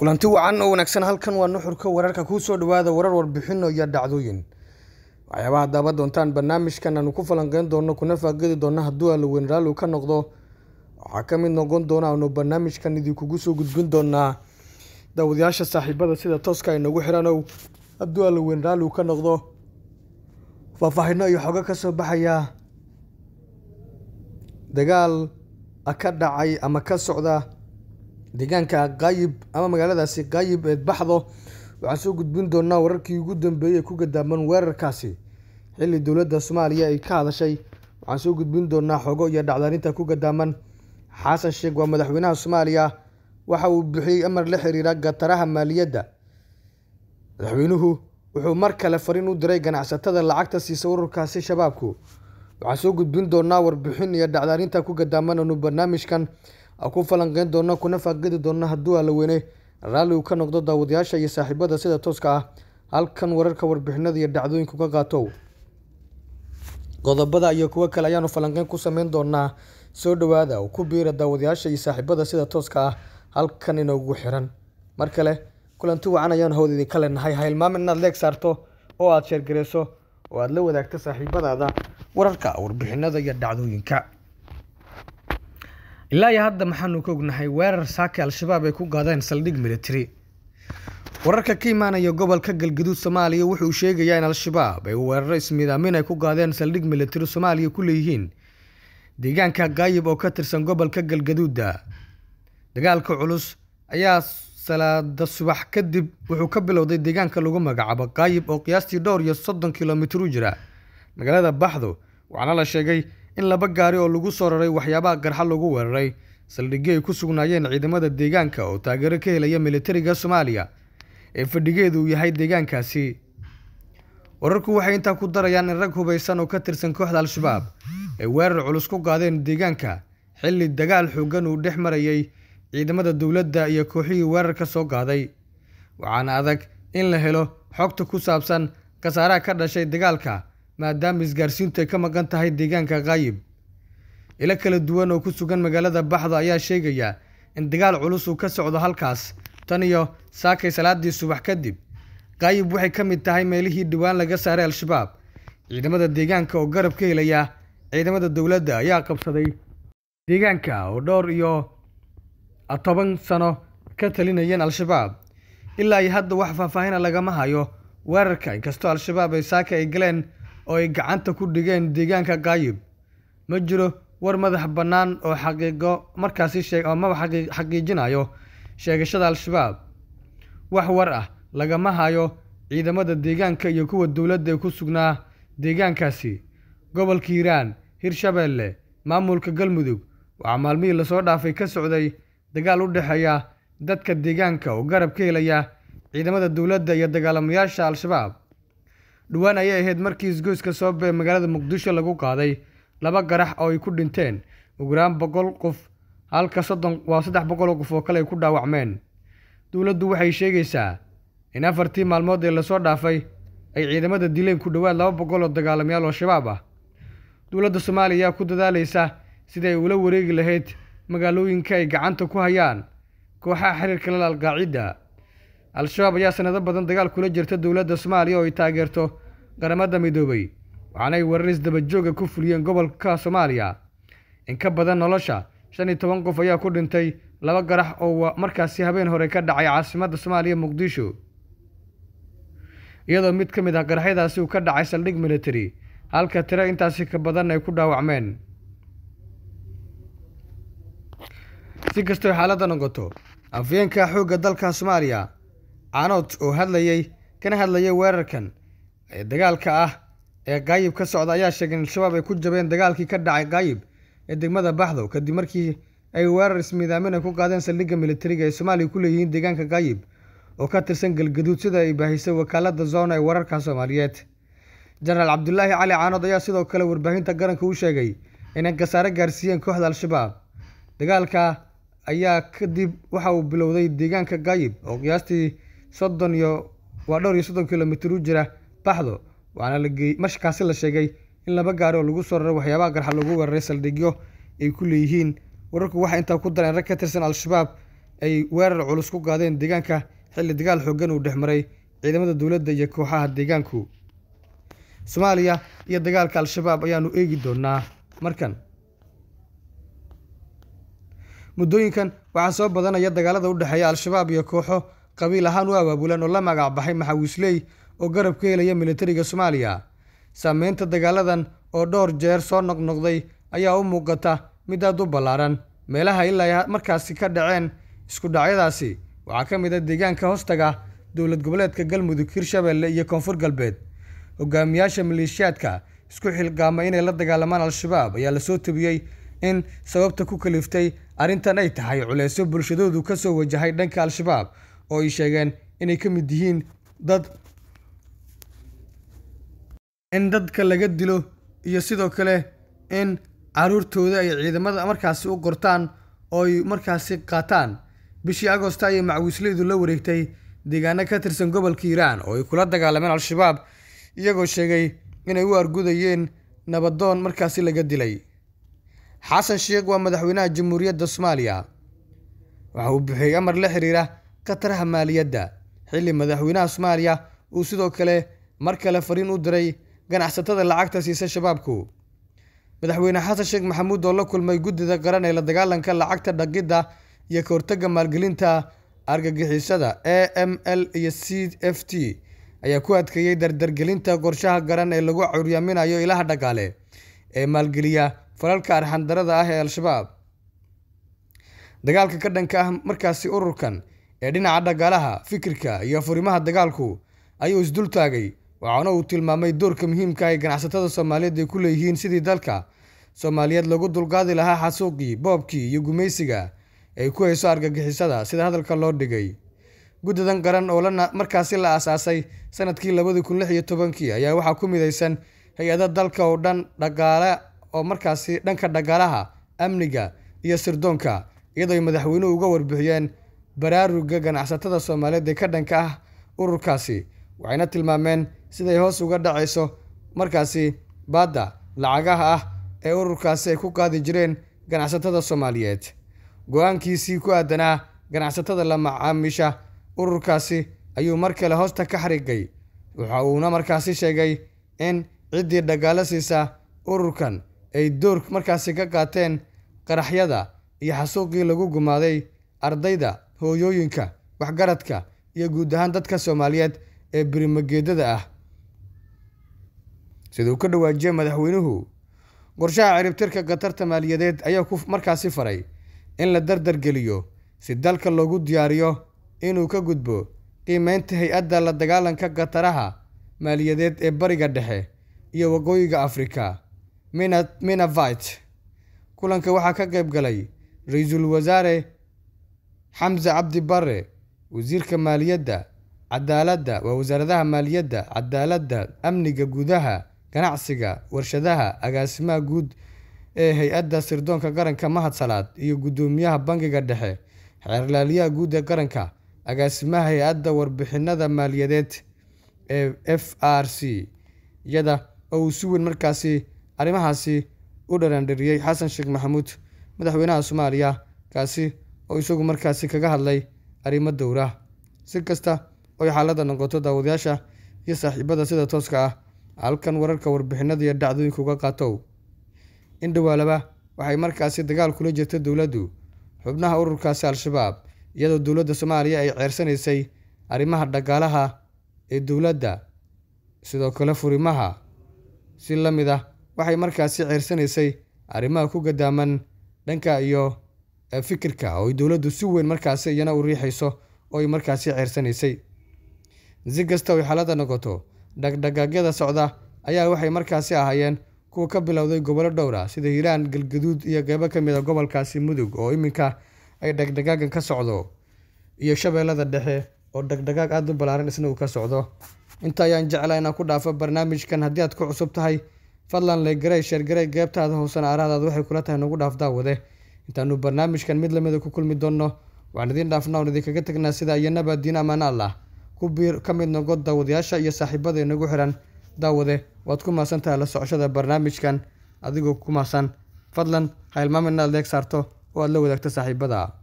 kulanti wacan oo wanaagsan halkan waa nuxurka wararka kuu soo dhawaada warar warbixino iyo dhacdooyin waxyaabaha daaba doontaan barnaamijkan aanu ku falanqeyn doono kuna faagadi doona hadduu alaweyn raalli uu ka noqdo waxaa ka mid noqon doona aanu barnaamijkan idinkugu soo gudbin doonaa daawadayaasha saaxiibada sida tooska ay noogu xiranow hadduu alaweyn raalli u ka noqdo faahfaahino iyo xoga ka soo baxaya dagaal ka dhacay ama ka socda deegaanka kaayib ama magaaladaasi kaayib eed baxdo waxaan soo gudbin doonaa wararkii ugu dambeeyey ku gadaaban weerarkaasi xilli dowladda soomaaliya ay ka hadashay waxaan soo gudbin doonaa xogo iyo dhacdaarinta ku gadaaman xasan sheekh waa madaxweynaha soomaaliya waxa uu bixiyey amar la xiriira gataraha maaliyadda madaxweynuhu wuxuu mar kale farin u diray ganacsatada lacagta siisa ururkaasi shabaabku waxaa soo gudbin doonaa warbixin iyo dhacdaarinta ku gadaaman gadaamanaynu barnaamijkan ku falanqeyn doona kuna faagadi doona hadduu alla weyne raalli uu ka noqdo daawadayaasha iyo saaxiibada sida tooska ah halkan wararka warbixinada iyo dhacdooyinku ka qaatow qodobada iyo kuwo kale ayaanu falanqeyn ku sameyn doonaa soo dhawaada oo ku biira daawadayaasha iyo saaxiibada sida tooska ah halkan inoogu xiran mar kale kulanti wacan ayaanu hawd idinka leenahay ha hilmaamin inaad leeg saarto oo aada sheergareyso oo aada la wadaagto saaxiibadaada wararka warbixinada iyo dhacdooyinka ilaa iyo hadda maxaanu ka ognahay weerar saaka al-shabaab ay ku qaadeen saldhig militari wararka ka imaanaya gobolka galgaduud soomaaliya wuxuu sheegayaa in al-shabaab ay weeraro ismiidaamin ay ku qaadeen saldhig militari soomaaliya ku leeyihiin deegaanka gaayib oo ka tirsan gobolka galgaduudda dagaalka culus ayaa salaada subax kadib wuxuu ka bilowday deegaanka lagu magacaabo kaayib oo qiyaastii dhowr iyo soddon kilomitir u jira magaalada baxdo waxaana la sheegay in laba gaari oo lagu soo raray waxyaabaha garxa lagu weeraray saldhigyo ay ku sugnaayeen ciidamada deegaanka oo taageero ka helaya militariga soomaaliya ee fadhigeedu yahay deegaankaasi wararku waxay intaa ku darayaan in rag hubaysan oo ka tirsan kooxda al-shabaab ay weerar culus ku qaadeen deegaanka xilli dagaal xooggan uu dhex marayay ciidamada dowladda iyo kooxihii weerarka soo qaaday waxaana adag in la helo xogta ku saabsan khasaaraha ka dhashay dagaalka maadaama isgaarsiintu ay ka maqan tahay deegaanka kaayib ilo kala duwan oo ku sugan magaalada baxda ayaa sheegaya in dagaal culus uu ka socdo halkaas tan iyo saakay salaadii subax kadib kaayib waxay ka mid tahay meelihii dhowaan laga saaray al-shabaab ciidamada deegaanka oo garab ka helaya ciidamada dowladda ayaa qabsaday deegaanka oo dhowr iyo toban sano ka talinayeen al-shabaab ilaa iyo hadda wax faahfaahina lagama hayo weerarka inkastoo al-shabaab ay saaka ay galeen oo ay gacanta ku dhigeen deegaanka qaayib ma jiro war madax bannaan oo xaqiiqo markaasi sheeg ama xaqiijinayo sheegashada al-shabaab wax war ah lagama hayo ciidamada deegaanka iyo kuwa dowladda ee ku sugnaa deegaankaasi gobolka iiraan hirshabeelle maamulka galmudug waxaa maalmihii lasoo dhaafay ka socday dagaal u dhexeeya dadka deegaanka oo garab ka helaya ciidamada dowladda iyo dagaalamayaasha al-shabaab dhowaan ayay ahayd markii isgoyska soobe magaalada muqdisho lagu qaaday laba garax oo ay ku dhinteen ugraan boqol qof halka soddon waa saddex boqoloo qof oo kale ay ku dhaawacmeen dowladdu waxay sheegaysaa in afartii maalmood ee lasoo dhaafay ay ciidamada dileen ku dhowaad laba boqol oo dagaalamayaal oo shabaab ah dowladda soomaaliya ayaa ku dadaalaysa sida ay ula wareegi lahayd magaalooyinka ay gacanta ku hayaan kooxaha xiriirka lalaal qaacidda al-shabaab ayaa sanado badan dagaal kula jirta dowladda soomaaliya oo ay taageerto qaramada midoobay ay weeraris dabajooga ku fuliyeen gobolka soomaaliya in ka badan nolosha shan iyo toban qof ayaa ku dhintay laba garax oo markaasi habeen hore ka dhacay caasimadda soomaaliya muqdisho iyadoo mid ka mid ah garaxyadaasi uu ka dhacay saldhig military halka tiro intaasi ka badan ay ku dhaawacmeen si kastoo xaaladda noqoto afyeenka xoogga dalka soomaaliya caanood oo hadlayay kana hadlayay weerarkan ee dagaalka ah ee kaayib ka socda ayaa sheegay in al-shabaab ay ku jabeen dagaalkii ka dhacay kaayib ee degmada baxdow kadib markii ay weerar ismiidaamina ah ku qaadeen saldhigga militariga ee soomaaliya ku leeyihiin deegaanka kaayib oo ka tirsan galgaduud sida ay baahisay wakaalada zoona ee wararka soomaaliyeed jenaraal cabdulaahi cali caanood ayaa sidoo kale warbaahinta qaranka u sheegay inay khasaare gaarsiiyeen kooxda al-shabaab dagaalka ayaa kadib waxa uu bilowday deegaanka kaayib oo qiyaastii soddon iyo waa dhowr iyo soddon kilomitir u jira baxdo waxaana mashkaasi la sheegay in laba gaari oo lagu soo raray waxyaabaha garxa loogu weeraray saldhigyo ay ku leeyihiin wararku waxaa intaa ku dareen rag ka tirsan al-shabaab ay weerar culus ku qaadeen deegaanka xilli dagaal xooggan uu dhexmaray ciidamada dowladda iyo kooxaha deegaanku soomaaliya iyo dagaalka al-shabaab ayaanu eegi doonaa markan muddooyinkan waxaa soo badanaya dagaalada u dhexeeya al-shabaab iyo kooxo qabiil ahaan u abaabulan oo la magacbaxay maxawisley oo garab ka helaya milatariga soomaaliya saameynta dagaaladan oo dhowr jeer soo noqnoqday ayaa u muuqata mid aad u ballaaran meelaha ilaa markaasi ka dhaceen isku dhacyadaasi waxaa ka mid a ah deegaanka hoostaga dowlad goboleedka galmudug hirshabeelle iyo koonfur galbeed hogaamiyaasha maleeshiyaadka isku xilgaama inay la dagaalamaan al-shabaab ayaa lasoo tabiyey in sababta ku kaliftay arrintan ay tahay culeysyo bulshadoodu ka soo wajahay dhanka al-shabaab oo ay sheegeen inay ka mid yihiin dad in dadka laga dilo iyo sidoo kale in caruurtooda ay ciidamada markaasi u qortaan oo ay markaasi qaataan bishii agosta ayay macwiisleydu la wareegtay deegaano ka tirsan gobolka iiraan oo ay kula dagaalameen al-shabaab iyagoo sheegay inay u argudayeen nabadoon markaasi laga dilay xasan sheekh waa madaxweynaha jamhuuriyadda soomaaliya waxa uu bixiyey amar la xiriira khataraha maaliyadda xilli madaxweynaha soomaaliya uu sidoo kale mar kale fariin u diray ganacsatada lacagta siisa shabaabku madaxweyne xasan sheekh maxamuud oo la kulmay guddida qaran ee la dagaalanka lacagta dhaqidda iyo ka hortagga maalgelinta argagixisada a m l iyo c f t ayaa ku adkeeyey dardargelinta qorshaha garan ee lagu curyaaminayo ilaha dhaqaale ee maalgeliya falalka arxandarada ah ee al-shabaab dagaalka ka dhanka ah markaasi ururkan ee dhinaca dhaqaalaha fikirka iyo furimaha dagaalku ayuu isdultaagay waxaana uu tilmaamay doorka muhiimka ay ganacsatada soomaaliyeed ay ku leeyihiin sidii dalka soomaaliyeed lagu dulqaadi lahaa xasuuqii boobkii iyo gumaysiga ay ku hayso argagixisada sida hadalka loo dhigay guddidan qaran oo markaasi la aasaasay sanadkii labadi kun lix iyo tobankii ayaa waxaa ku midaysan hay-ada dalka oo dhan dhaqaale oo markaasi dhanka dhaqaalaha amniga iyo sirdoonka iyadoo ay madaxweynuhu uga warbixiyeen baraaruga ganacsatada soomaaliyeed ee ka dhanka ah ururkaasi waxayna tilmaameen siday hoos uga dhacayso markaasi baadda lacagaha ah ee ururkaasi ay ku qaadi jireen ganacsatada soomaaliyeed go-aankiisii ku aadanaa ganacsatada la macaamisha ururkaasi ayuu mar kale hoosta ka xarigay waxa uuna markaasi sheegay in ciddii dhagaalo siisa ururkan ay door markaasi ka qaateen qaraxyada iyo xasuuqii lagu gumaaday ardayda hooyooyinka waxgaradka iyo guud ahaan dadka soomaaliyeed ee birimageedada ah siduu ka dhawaajiyay madaxweynuhu qorshaha ciribtirka katarta maaliyadeed ayaa ku markaasi faray in la dardar geliyo si dalka loogu diyaariyo inuu ka gudbo qiimeynta hay-adda la dagaalanka qataraha maaliyadeed ee bariga dhexe iyo waqooyiga afrika minavit kulanka waxaa ka qayb galay ra-iisul wasaare xamse cabdi barre wasiirka maaliyadda cadaaladda waa wasaaradaha maaliyadda cadaaladda amniga gudaha ganacsiga warshadaha agaasimaha guud ee hay-adda sirdoonka qaranka mahad salaad iyo guddoomiyaha bangiga dhexe xeerlaaliyaha guud ee qaranka agaasimaha hay-adda warbixinada maaliyadeed ee f r c iyada oo uu si weyn markaasi arrimahaasi u dharaandhariyey xasan sheekh maxamuud madaxweynaha soomaaliya kaasi oo isagu markaasi kaga hadlay arrimo dowra si kasta oy xaaladda noqoto daawadayaasha iyo saaxiibada sida tooska ah halkan wararka warbixinada iyo dhacdooyinka uga qaatow indhawaalaba waxay markaasi dagaal kula jirtay dowladdu xubnaha ururkaasi al-shabaab iyadoo dowladda soomaaliya ay ceersanaysay arrimaha dhagaalaha ee dowladda sidoo kale furimaha si la mid ah waxay markaasi ceersanaysay arrimaha ku gadaaman dhanka iyo fikirka ah oo ay dowladdu si weyn markaasi iyana u riixayso oo ay markaasi ceersanaysay si kasta oy xaaladda noqoto dhagdhagaagyada socda ayaa waxay markaasi ahaayeen kuwa ka bilowday gobollo dhowr ah sida hiiraan galgaduud iyo qeybo ka mid a ah gobolkaasi mudug oo iminka ay dhagdhagaagan ka socdo iyo shabeellada dhexe oo dhagdhagaag aad u ballaaran isna uu ka socdo inta ayaan jeclaa inaan ku dhaafo barnaamijkan haddii aad ku cusub tahay fadlan leegarey sheergarey geebtaada hoosana aaraadaad waxay kula tahay nagu dhaaf daawade intaannu barnaamijkan mid lamida ku kulmi doonno waxaan idiin dhaafnaa oon idinkaga tagnaa sidaa iyo nabaad diin amaan allah ka mid noqo daawadayaasha iyo saaxiibada inagu xiran daawade waad ku maasan tahay la socoshada barnaamijkan adigoo ku maasan fadlan ha ilmaamina adeeg saarto oo aad la wadaagto saaxiibada